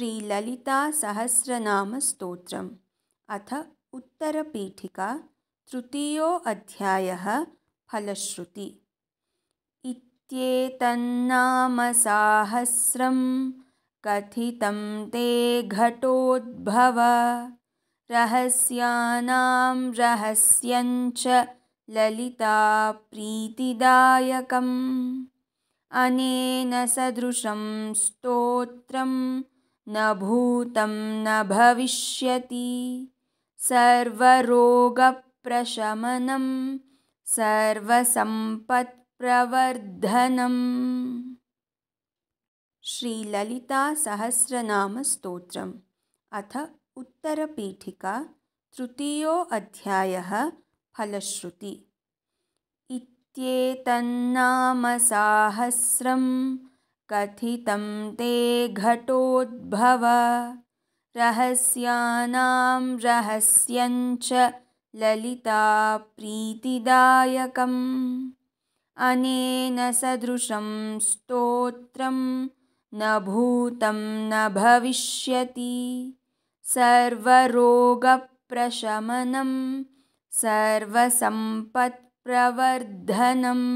श्रीलितासहस्रनामस्तोत्रम् अथ उत्तरपीठिका तृतीयो अध्यायः फलश्रुति इत्येतन्नामसाहस्रं कथितं ते घटोद्भव रहस्यानां रहस्यञ्च ललिताप्रीतिदायकम् अनेन सदृशं स्तोत्रम् न भूतं न भविष्यति सर्वरोगप्रशमनं सर्वसम्पत्प्रवर्धनम् श्रीललितासहस्रनामस्तोत्रम् अथ उत्तरपीठिका तृतीयो अध्यायः फलश्रुति इत्येतन्नामसाहस्रम् कथितं ते घटोद्भव रहस्यानां रहस्यञ्च प्रीतिदायकम् अनेन सदृशं स्तोत्रं न भूतं न भविष्यति सर्वरोगप्रशमनं सर्वसम्पत्प्रवर्धनम्